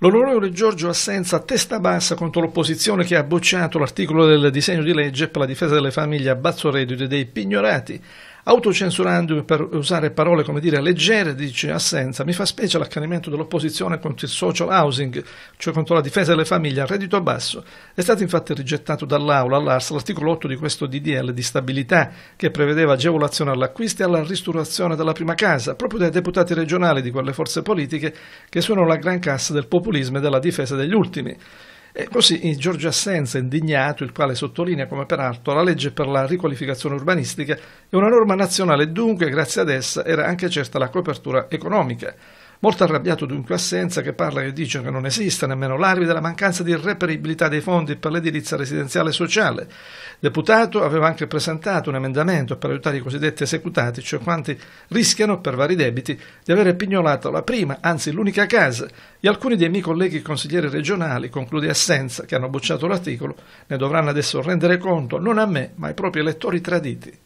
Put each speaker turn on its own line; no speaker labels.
L'onorevole Giorgio Assenza testa bassa contro l'opposizione che ha bocciato l'articolo del disegno di legge per la difesa delle famiglie a basso reddito e dei pignorati, Autocensurandomi per usare parole come dire leggere, dice assenza, mi fa specie l'accanimento dell'opposizione contro il social housing, cioè contro la difesa delle famiglie a reddito basso. È stato infatti rigettato dall'Aula all'ARS l'articolo 8 di questo DDL di stabilità che prevedeva agevolazione all'acquisto e alla ristrutturazione della prima casa, proprio dai deputati regionali di quelle forze politiche che sono la gran cassa del populismo e della difesa degli ultimi. E così Giorgio Assenza, indignato, il quale sottolinea come peraltro la legge per la riqualificazione urbanistica è una norma nazionale dunque grazie ad essa era anche certa la copertura economica. Molto arrabbiato dunque Assenza che parla e dice che non esiste nemmeno l'arvi della mancanza di reperibilità dei fondi per l'edilizia residenziale sociale. Deputato aveva anche presentato un emendamento per aiutare i cosiddetti esecutati, cioè quanti rischiano per vari debiti di avere pignolato la prima, anzi l'unica casa e alcuni dei miei colleghi consiglieri regionali, conclude Assenza, che hanno bocciato l'articolo, ne dovranno adesso rendere conto non a me ma ai propri elettori traditi.